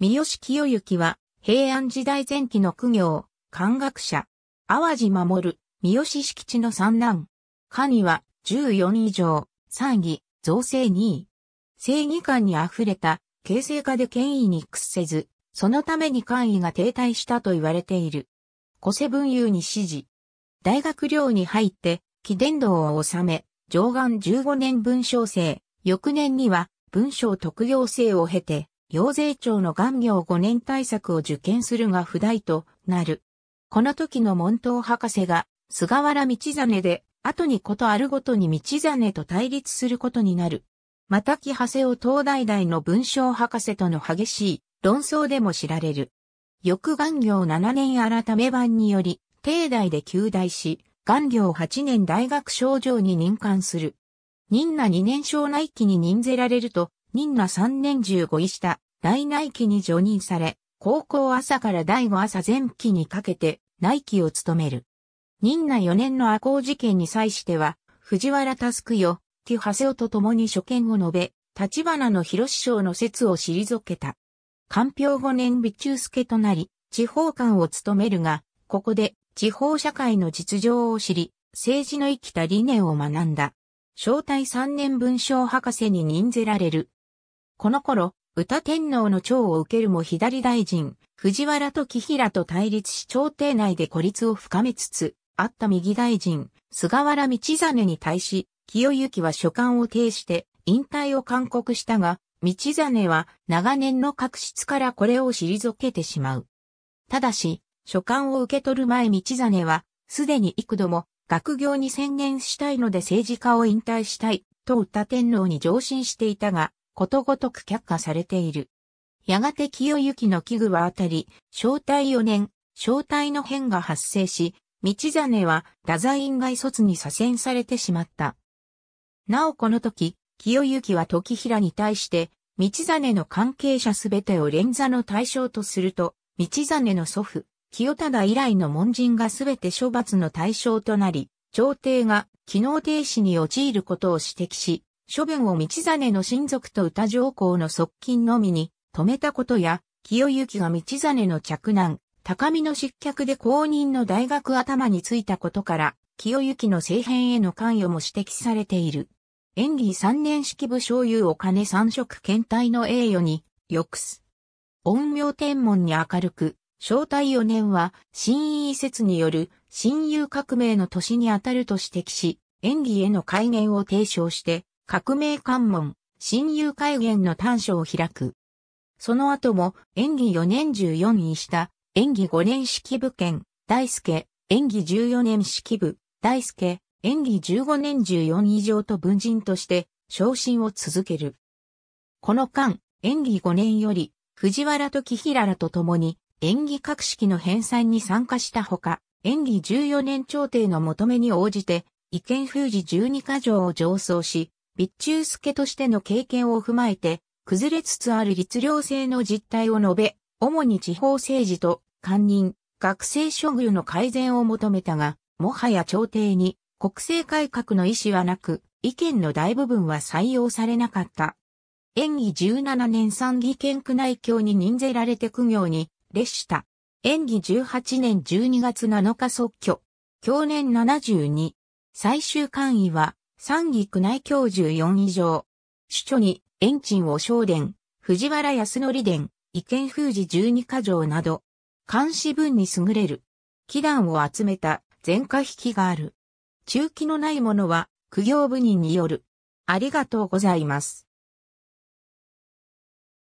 三好清行は、平安時代前期の苦行、漢学者、淡路守、三好敷地の三男。下には、14以上、三義、造成2位。正義感に溢れた、形成化で権威に屈せず、そのために官位が停滞したと言われている。古世文雄に指示。大学寮に入って、貴伝道を治め、上岸15年文章生、翌年には文章特要生を経て、陽税庁の願行5年対策を受験するが不題となる。この時の門頭博士が菅原道真で、後にことあるごとに道真と対立することになる。また木長谷を東大大の文章博士との激しい論争でも知られる。翌願行7年改め版により、帝大で旧大し、願行8年大学賞状に任官する。任那2年省内期に任ぜられると、任那3年15位した大内期に除任され、高校朝から第五朝前期にかけて内期を務める。任内4年の赤穂事件に際しては、藤原タスクよ、木長谷と共に所見を述べ、立花の広師匠の説を退けた。官票5年美中助となり、地方官を務めるが、ここで地方社会の実情を知り、政治の生きた理念を学んだ。招待3年文章博士に任ぜられる。この頃、歌天皇の長を受けるも左大臣、藤原時平と対立し朝廷内で孤立を深めつつ、あった右大臣、菅原道真に対し、清行は所管を呈して引退を勧告したが、道真は長年の確執からこれを退けてしまう。ただし、所管を受け取る前道真は、すでに幾度も学業に専念したいので政治家を引退したい、と歌天皇に上申していたが、ことごとく却下されている。やがて清行の器具は当たり、正体4年、正体の変が発生し、道真は太宰院外卒に左遷されてしまった。なおこの時、清行は時平に対して、道真の関係者すべてを連座の対象とすると、道真の祖父、清忠以来の門人がすべて処罰の対象となり、朝廷が機能停止に陥ることを指摘し、処分を道真の親族と歌上皇の側近のみに止めたことや、清行が道真の着難、高見の失脚で公認の大学頭についたことから、清行の政変への関与も指摘されている。演技三年式部所有お金三色検体の栄誉に、抑す。音明天文に明るく、正体4年は、新意説による、新友革命の年にあたると指摘し、演技への改元を提唱して、革命関門、親友会言の短所を開く。その後も演技4年14位た、演技5年式部兼、大輔、演技14年式部、大輔、演技15年14以上と文人として昇進を続ける。この間、演技5年より、藤原時平らと共に演技格式の編纂に参加したほか、演技14年朝廷の求めに応じて、意見封じ12箇条を上奏し、備中助としての経験を踏まえて、崩れつつある律令制の実態を述べ、主に地方政治と、官人、学生処遇の改善を求めたが、もはや朝廷に国政改革の意思はなく、意見の大部分は採用されなかった。演技17年参議権区内教に任ぜられて苦行に列した。演技18年12月7日即挙。去年72。最終官位は三義区内教授4以上。主著に、延鎮を正殿、藤原康則殿、意見封じ12箇条など、監視文に優れる。祈願を集めた前科引きがある。中期のないものは、苦行部人による。ありがとうございます。